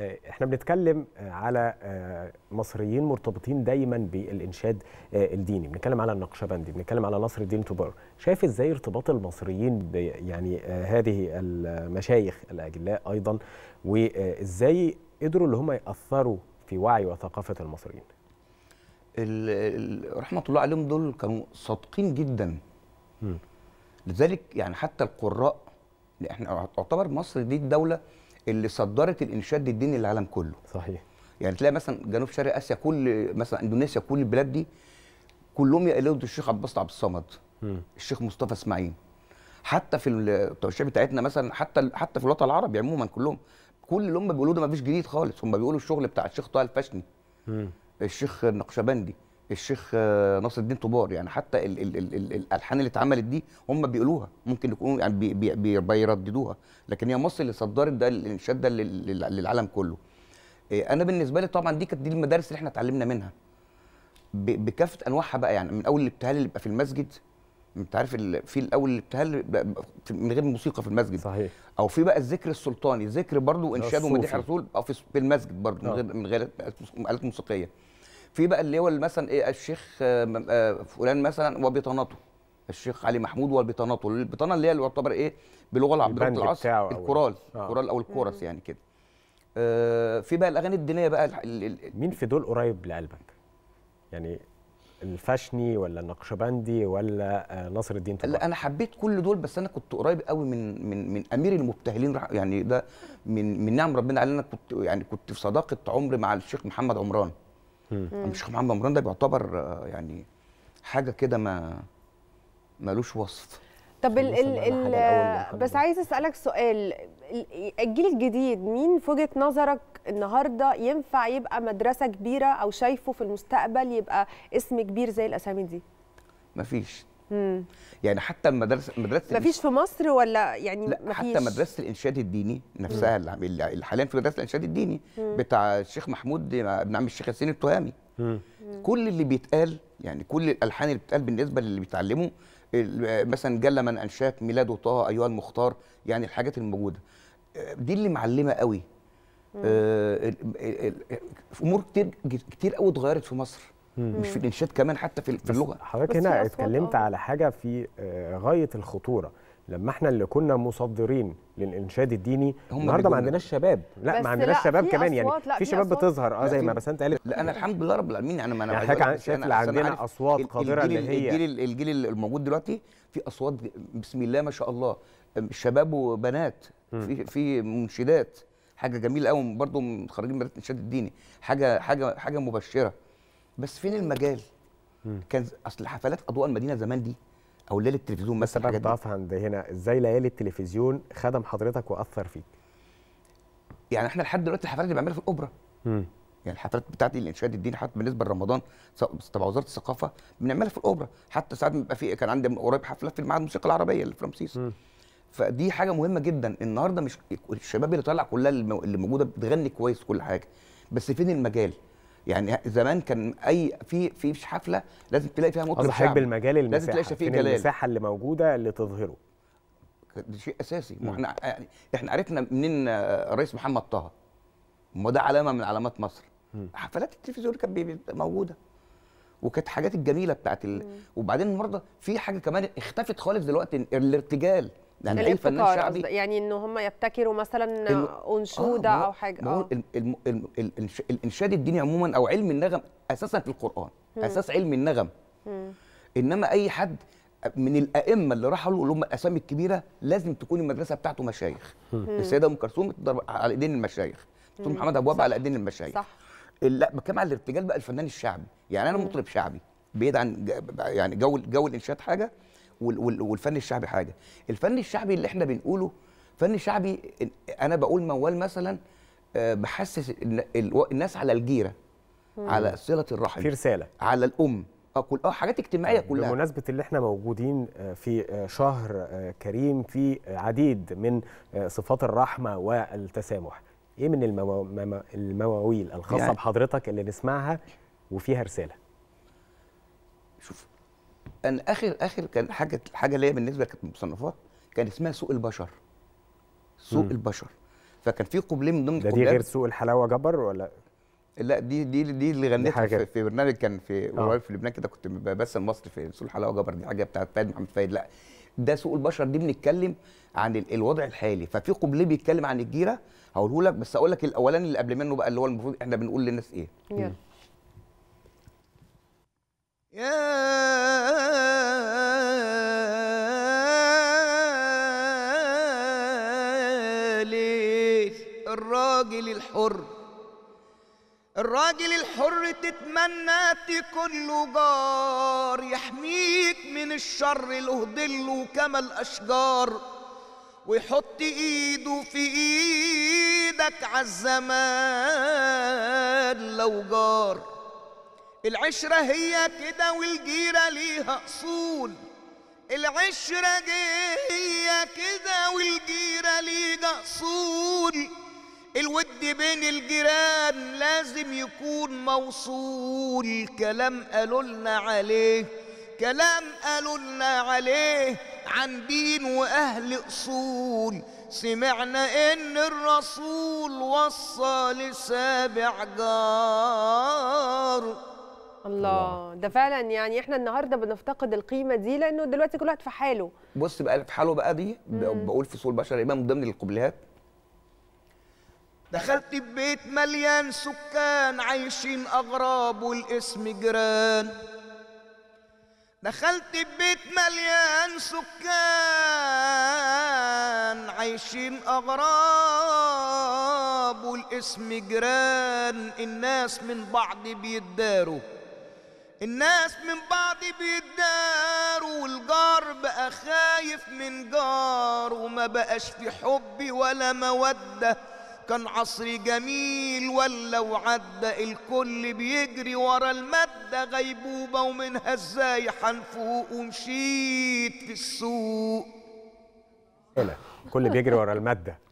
آه، احنا بنتكلم آه، على آه، مصريين مرتبطين دايما بالانشاد الديني بنتكلم على النقشبندي بنتكلم على نصر الدين توبار شايف ازاي ارتباط المصريين يعني هذه المشايخ الاجلاء ايضا وازاي قدروا اللي هم ياثروا في وعي وثقافه المصريين رحمه الله عليهم دول كانوا صادقين جدا لذلك يعني حتى القراء احنا اعتبر مصر دي الدوله اللي صدرت الانشاد الديني للعالم كله صحيح يعني تلاقي مثلا جنوب شرق اسيا كل مثلا اندونيسيا كل البلاد دي كلهم يقلدوا الشيخ عباس عبد الصمد الشيخ مصطفى اسماعيل حتى في التوشيح بتاعتنا مثلا حتى حتى في الوطن العربي عموما كلهم كل اللي هم بيقولوه ده ما فيش جديد خالص هم بيقولوا الشغل بتاع الشيخ طه الفشني الشيخ النقشبندي الشيخ ناصر الدين طبار يعني حتى ال ال ال ال الالحان اللي اتعملت دي هم بيقولوها ممكن يكونوا يعني بي بي بيرددوها لكن هي مصر اللي صدرت ده الانشاد ده للعالم كله آه، انا بالنسبه لي طبعا دي كانت دي المدارس اللي احنا اتعلمنا منها بكافه انواعها بقى يعني من اول الابتهال اللي بيبقى في المسجد انت عارف في الاول الابتهال من غير موسيقى في المسجد صحيح او في بقى الذكر السلطاني ذكر برضه انشاد ومديح الرسول او في المسجد برضه من آه. غير من غير الات موسيقيه في بقى اللي هو مثلا ايه الشيخ آه، آه، فلان مثلا وبطانته الشيخ علي محمود وبطانته البطانه اللي هي اللي يعتبر ايه باللغه بلغه العصر الكورال الكورال آه. او الكورس يعني كده آه في بقى الاغاني الدينيه بقى مين في دول قريب لقلبك يعني الفاشني ولا النقشبندي ولا ناصر الدين طبعا. لا انا حبيت كل دول بس انا كنت قريب قوي من من من امير المبتهلين يعني ده من من نعم ربنا علينا كنت يعني كنت في صداقه عمر مع الشيخ محمد عمران مم. الشيخ محمد عمران ده بيعتبر آه، يعني حاجه كده ما ملوش وصف طب ال ال بس عايز اسالك سؤال الجيل الجديد مين في وجهه نظرك النهارده ينفع يبقى مدرسه كبيره او شايفه في المستقبل يبقى اسم كبير زي الاسامي دي مفيش يعني حتى مدرسه مدرسه مفيش في مصر ولا يعني لا مفيش. حتى مدرسه الانشاد الديني نفسها مم. اللي حاليا في مدرسه الانشاد الديني مم. بتاع الشيخ محمود ابن عم الشيخ ياسين التهامي كل اللي بيتقال يعني كل الالحان اللي بتتقال بالنسبه للي بيتعلموا مثلا جل من انشاك ميلاد طه ايها المختار يعني الحاجات الموجوده دي اللي معلمه قوي آه، امور كتير كتير قوي اتغيرت في مصر مش في الانشاد كمان حتى في, اللغه حضرتك هنا اتكلمت آه. على حاجه في آه، غايه الخطوره لما احنا اللي كنا مصدرين للانشاد الديني النهارده ما عندناش شباب لا ما عندناش شباب كمان يعني في شباب بتظهر اه زي ما بسنت قالت لا انا الحمد لله رب العالمين يعني ما انا يعني شايف اللي عندنا اصوات قادره اللي هي الجيل الجيل الموجود دلوقتي في اصوات بسم الله ما شاء الله شباب وبنات في في منشدات حاجه جميله قوي برضه خارجين من الانشاد الديني حاجه حاجه حاجه مبشره بس فين المجال مم. كان اصل حفلات اضواء المدينه زمان دي او ليالي التلفزيون مثلا بس ضعف عند هنا ازاي ليالي التلفزيون خدم حضرتك واثر فيك يعني احنا لحد دلوقتي الحفلات اللي بنعملها في الاوبرا مم. يعني الحفلات بتاعت الانشاد الديني حتى بالنسبه لرمضان تبع وزاره الثقافه بنعملها في الاوبرا حتى ساعات بيبقى في كان عندي من قريب حفله في معهد الموسيقى العربيه اللي في رمسيس فدي حاجه مهمه جدا النهارده مش الشباب اللي طالع كلها اللي موجوده بتغني كويس كل حاجه بس فين المجال يعني زمان كان اي في في حفله لازم تلاقي فيها مطرب شعبي بالمجال المساحه لازم تلاقي شفيق جلال المساحه اللي موجوده اللي تظهره ده شيء اساسي ما احنا يعني احنا عرفنا منين الرئيس محمد طه ما ده علامه من علامات مصر م. حفلات التلفزيون كانت موجوده وكانت حاجات الجميله بتاعت ال... وبعدين النهارده في حاجه كمان اختفت خالص دلوقتي الارتجال لان اي فنان شعبي يعني ان هم يبتكروا مثلا انشوده آه او حاجه آه. الانشاد الديني عموما او علم النغم اساسا في القران مم. اساس علم النغم مم. انما اي حد من الائمه اللي راحوا له اللي هم الاسامي الكبيره لازم تكون المدرسه بتاعته مشايخ السيده ام كلثوم على ايدين المشايخ دكتور محمد ابواب على ايدين المشايخ صح لا بتكلم على الارتجال بقى الفنان الشعبي يعني انا مطرب شعبي بعيد عن يعني جو جو الانشاد حاجه والفن الشعبي حاجه الفن الشعبي اللي احنا بنقوله فن شعبي انا بقول موال مثلا آه، بحسس الناس على الجيره مم. على صله الرحم في رساله على الام كل اه حاجات اجتماعيه طيب، كلها بمناسبه اللي احنا موجودين آه، في آه، شهر كريم في عديد من صفات الرحمه والتسامح ايه من المواويل الخاصه يعني بحضرتك اللي نسمعها وفيها رساله شوف انا اخر اخر كان حاجه حاجه ليا بالنسبه كانت مصنفات كان اسمها سوق البشر سوق مم. البشر فكان في قبلين من ضمن ده دي غير سوق الحلاوه جبر ولا لا دي دي دي اللي غنيتها في, في برنامج كان في آه. في لبنان كده كنت ببث مصر في سوق الحلاوه جبر دي حاجه بتاعت فايد محمد فايد لا ده سوق البشر دي بنتكلم عن الوضع الحالي ففي قبلين بيتكلم عن الجيره هقوله لك بس اقول لك الاولاني اللي قبل منه بقى اللي هو المفروض احنا بنقول للناس ايه يلا الراجل الحر الراجل الحر تتمنى تكون له جار يحميك من الشر له ظله كما الأشجار ويحط إيده في إيدك عالزمان لو جار العشرة هي كده والجيرة ليها أصول العشرة هي كده والجيرة ليها أصول الود بين الجيران لازم يكون موصول كلام قالوا لنا عليه كلام قالوا لنا عليه عن دين واهل اصول سمعنا ان الرسول وصى لسابع جار الله ده فعلا يعني احنا النهارده بنفتقد القيمه دي لانه دلوقتي كل واحد في حاله بص بقى في حاله بقى دي بقول في صول بشر الامام ضمن القبلات دخلت ببيت مليان سكان عايشين أغراب والاسم جيران دخلت ببيت مليان سكان عايشين أغراب والاسم جيران الناس من بعض بيتداروا الناس من بعض بيتداروا والجار بقى خايف من جار وما بقاش في حب ولا مودة كان عصري جميل ولا وعدى الكل بيجري ورا المادة غيبوبة ومنها ازاي هنفوق ومشيت في السوق كل بيجري ورا المادة